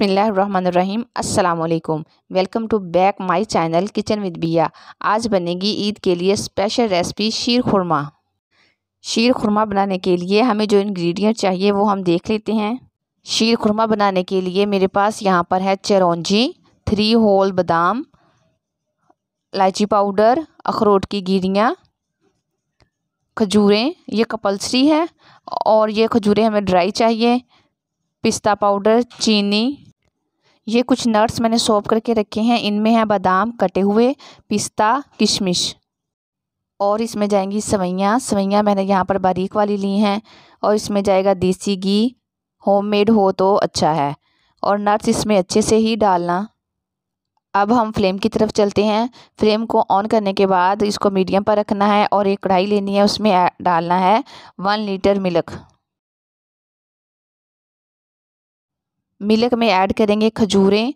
बसमीम् अल्लाम welcome to back my channel kitchen with Biya आज बनेगी ईद के लिए स्पेशल रेसिपी शीर खुरमा शीर खुरमा बनाने के लिए हमें जो इंग्रेडिएंट चाहिए वो हम देख लेते हैं शीर खुरमा बनाने के लिए मेरे पास यहाँ पर है चरौजी थ्री होल बादाम इलायची पाउडर अखरोट की गिरियाँ खजूरें ये कंपल्सरी है और ये खजूरें हमें ड्राई चाहिए पिस्ता पाउडर चीनी ये कुछ नट्स मैंने सॉप करके रखे हैं इनमें हैं बादाम कटे हुए पिस्ता किशमिश और इसमें जाएंगी सवैयाँ सवैयाँ मैंने यहाँ पर बारीक वाली ली हैं और इसमें जाएगा देसी घी होममेड हो तो अच्छा है और नट्स इसमें अच्छे से ही डालना अब हम फ्लेम की तरफ चलते हैं फ्लेम को ऑन करने के बाद इसको मीडियम पर रखना है और एक कढ़ाई लेनी है उसमें डालना है वन लीटर मिल्क मिल्क में ऐड करेंगे खजूरें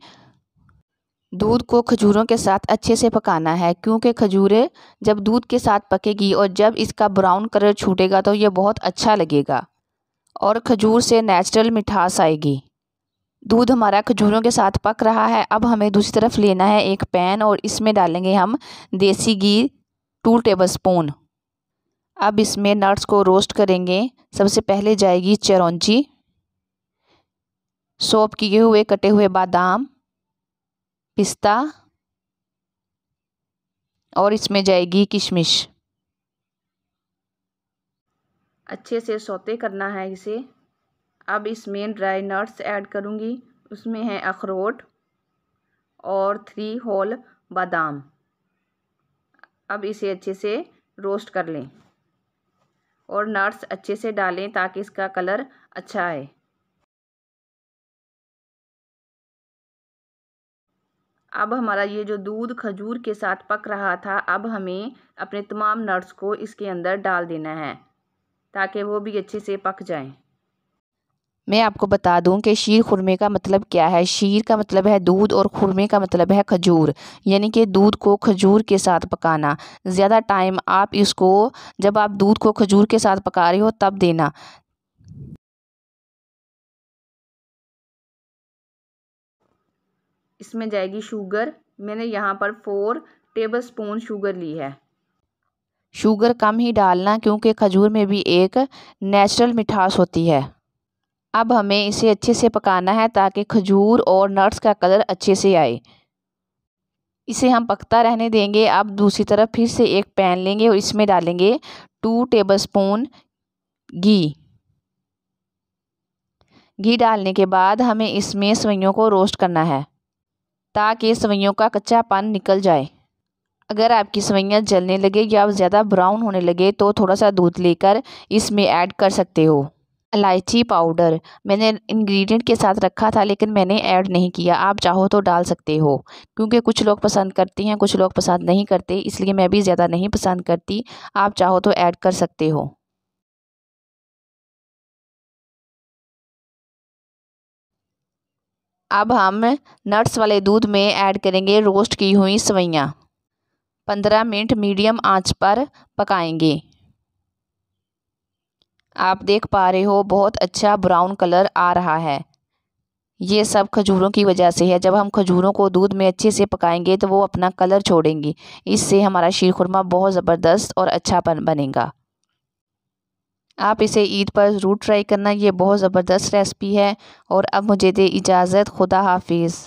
दूध को खजूरों के साथ अच्छे से पकाना है क्योंकि खजूरें जब दूध के साथ पकेगी और जब इसका ब्राउन कलर छूटेगा तो ये बहुत अच्छा लगेगा और खजूर से नेचुरल मिठास आएगी दूध हमारा खजूरों के साथ पक रहा है अब हमें दूसरी तरफ लेना है एक पैन और इसमें डालेंगे हम देसी घी टू टेबल स्पून अब इसमें नट्स को रोस्ट करेंगे सबसे पहले जाएगी चरौंची सोप किए हुए कटे हुए बादाम पिस्ता और इसमें जाएगी किशमिश अच्छे से सोते करना है इसे अब इसमें ड्राई नट्स ऐड करूँगी उसमें है अखरोट और थ्री होल बादाम अब इसे अच्छे से रोस्ट कर लें और नट्स अच्छे से डालें ताकि इसका कलर अच्छा आए अब हमारा ये जो दूध खजूर के साथ पक रहा था अब हमें अपने तमाम नट्स को इसके अंदर डाल देना है ताकि वो भी अच्छे से पक जाएं। मैं आपको बता दूं कि शीर खुरमे का मतलब क्या है शीर का मतलब है दूध और खुरमे का मतलब है खजूर यानी कि दूध को खजूर के साथ पकाना ज़्यादा टाइम आप इसको जब आप दूध को खजूर के साथ पका रहे हो तब देना इसमें जाएगी शुगर मैंने यहाँ पर फोर टेबल स्पून शुगर ली है शुगर कम ही डालना क्योंकि खजूर में भी एक नेचुरल मिठास होती है अब हमें इसे अच्छे से पकाना है ताकि खजूर और नट्स का कलर अच्छे से आए इसे हम पकता रहने देंगे अब दूसरी तरफ फिर से एक पैन लेंगे और इसमें डालेंगे टू टेबल स्पून घी घी डालने के बाद हमें इसमें सवैयों को रोस्ट करना है ताकि सवैयों का कच्चा पान निकल जाए अगर आपकी सवैयाँ जलने लगे या ज़्यादा ब्राउन होने लगे तो थोड़ा सा दूध लेकर इसमें ऐड कर सकते हो इलायची पाउडर मैंने इंग्रेडिएंट के साथ रखा था लेकिन मैंने ऐड नहीं किया आप चाहो तो डाल सकते हो क्योंकि कुछ लोग पसंद करते हैं कुछ लोग पसंद नहीं करते इसलिए मैं भी ज़्यादा नहीं पसंद करती आप चाहो तो ऐड कर सकते हो अब हम नट्स वाले दूध में ऐड करेंगे रोस्ट की हुई सवैयाँ पंद्रह मिनट मीडियम आंच पर पकाएंगे आप देख पा रहे हो बहुत अच्छा ब्राउन कलर आ रहा है ये सब खजूरों की वजह से है जब हम खजूरों को दूध में अच्छे से पकाएंगे तो वो अपना कलर छोड़ेंगी इससे हमारा शीर खुरमा बहुत ज़बरदस्त और अच्छा बन बनेगा आप इसे ईद पर ज़रूर ट्राई करना ये बहुत ज़बरदस्त रेसिपी है और अब मुझे दे इजाज़त खुदा हाफिज़